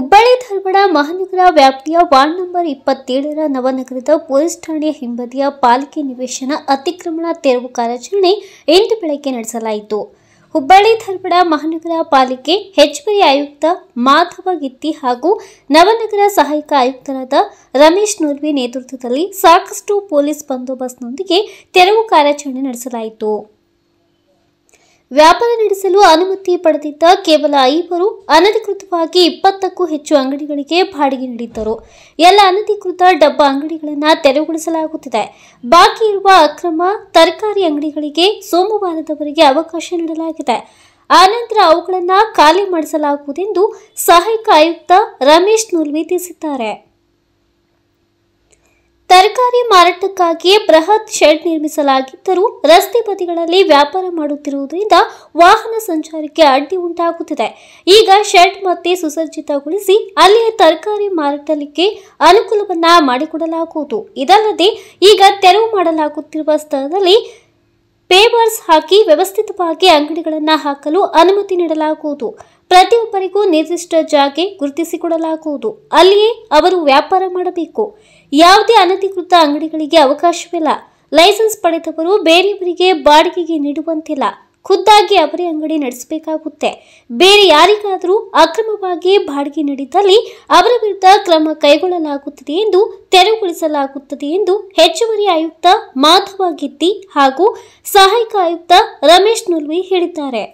ಹುಬ್ಬಳ್ಳಿ ಧಾರವಾಡ ಮಹಾನಗರ ವ್ಯಾಪ್ತಿಯ ward number ಇಪ್ಪತ್ತೇಳರ ನವನಗರದ ಪೊಲೀಸ್ ಠಾಣೆಯ ಹಿಂಬದಿಯ ಪಾಲಿಕೆ ನಿವೇಶನ ಅತಿಕ್ರಮಣ ತೆರವು ಕಾರ್ಯಾಚರಣೆ ಇಂದು ಬೆಳಗ್ಗೆ ನಡೆಸಲಾಯಿತು ಹುಬ್ಬಳ್ಳಿ ಧಾರವಾಡ ಮಹಾನಗರ ಪಾಲಿಕೆ ಹೆಚ್ಚುವರಿ ಆಯುಕ್ತ ಮಾಧವ ಗಿತ್ತಿ ಹಾಗೂ ನವನಗರ ಸಹಾಯಕ ಆಯುಕ್ತರಾದ ರಮೇಶ್ ನೂರ್ವಿ ನೇತೃತ್ವದಲ್ಲಿ ಸಾಕಷ್ಟು ಪೊಲೀಸ್ ಬಂದೋಬಸ್ತ್ನೊಂದಿಗೆ ತೆರವು ಕಾರ್ಯಾಚರಣೆ ನಡೆಸಲಾಯಿತು ವ್ಯಾಪಾರ ನಡೆಸಲು ಅನುಮತಿ ಪಡೆದಿದ್ದ ಕೇವಲ ಐವರು ಅನಧಿಕೃತವಾಗಿ ಇಪ್ಪತ್ತಕ್ಕೂ ಹೆಚ್ಚು ಅಂಗಡಿಗಳಿಗೆ ಬಾಡಿಗೆ ನೀಡಿದ್ದರು ಎಲ್ಲ ಅನಧಿಕೃತ ಡಬ್ಬ ಅಂಗಡಿಗಳನ್ನು ತೆರವುಗೊಳಿಸಲಾಗುತ್ತಿದೆ ಬಾಕಿ ಇರುವ ಅಕ್ರಮ ತರಕಾರಿ ಅಂಗಡಿಗಳಿಗೆ ಸೋಮವಾರದವರೆಗೆ ಅವಕಾಶ ನೀಡಲಾಗಿದೆ ಆನಂತರ ಅವುಗಳನ್ನು ಖಾಲಿ ಮಾಡಿಸಲಾಗುವುದೆಂದು ಸಹಾಯಕ ಆಯುಕ್ತ ರಮೇಶ್ ನೂಲ್ವಿ ತಿಳಿಸಿದ್ದಾರೆ ತರಕಾರಿ ಮಾರಾಟಕ್ಕಾಗಿಯೇ ಬೃಹತ್ ಶೆಡ್ ನಿರ್ಮಿಸಲಾಗಿದ್ದರೂ ರಸ್ತೆ ಬದಿಗಳಲ್ಲಿ ವ್ಯಾಪಾರ ಮಾಡುತ್ತಿರುವುದರಿಂದ ವಾಹನ ಸಂಚಾರಕ್ಕೆ ಅಡ್ಡಿ ಉಂಟಾಗುತ್ತಿದೆ ಈಗ ಶೆಡ್ ಮತ್ತೆ ಸುಸಜ್ಜಿತಗೊಳಿಸಿ ಅಲ್ಲಿಯ ತರಕಾರಿ ಮಾರಾಟಕ್ಕೆ ಅನುಕೂಲವನ್ನ ಮಾಡಿಕೊಡಲಾಗುವುದು ಇದಲ್ಲದೆ ಈಗ ತೆರವು ಮಾಡಲಾಗುತ್ತಿರುವ ಸ್ಥಳದಲ್ಲಿ ಪೇಪರ್ಸ್ ಹಾಕಿ ವ್ಯವಸ್ಥಿತವಾಗಿ ಅಂಗಡಿಗಳನ್ನು ಹಾಕಲು ಅನುಮತಿ ನೀಡಲಾಗುವುದು ಪ್ರತಿಯೊಬ್ಬರಿಗೂ ನಿರ್ದಿಷ್ಟ ಜಾಗೆ ಗುರುತಿಸಿಕೊಡಲಾಗುವುದು ಅಲ್ಲಿಯೇ ಅವರು ವ್ಯಾಪಾರ ಮಾಡಬೇಕು ಯಾವುದೇ ಅನಧಿಕೃತ ಅಂಗಡಿಗಳಿಗೆ ಅವಕಾಶವಿಲ್ಲ ಲೈಸೆನ್ಸ್ ಪಡೆದವರು ಬೇರೆಯವರಿಗೆ ಬಾಡಿಗೆಗೆ ನೀಡುವಂತಿಲ್ಲ ಖುದ್ದಾಗಿ ಅವರೇ ಅಂಗಡಿ ನಡೆಸಬೇಕಾಗುತ್ತೆ ಬೇರೆ ಯಾರಿಗಾದರೂ ಅಕ್ರಮವಾಗಿ ಬಾಡಿಗೆ ನೀಡಿದ್ದಲ್ಲಿ ಅವರ ವಿರುದ್ಧ ಕ್ರಮ ಕೈಗೊಳ್ಳಲಾಗುತ್ತದೆ ಎಂದು ತೆರವುಗೊಳಿಸಲಾಗುತ್ತದೆ ಎಂದು ಹೆಚ್ಚುವರಿ ಆಯುಕ್ತ ಮಾಧವ ಗಿತ್ತಿ ಹಾಗೂ ಸಹಾಯಕ ಆಯುಕ್ತ ರಮೇಶ್ ನುಲ್ವಿ ಹೇಳಿದ್ದಾರೆ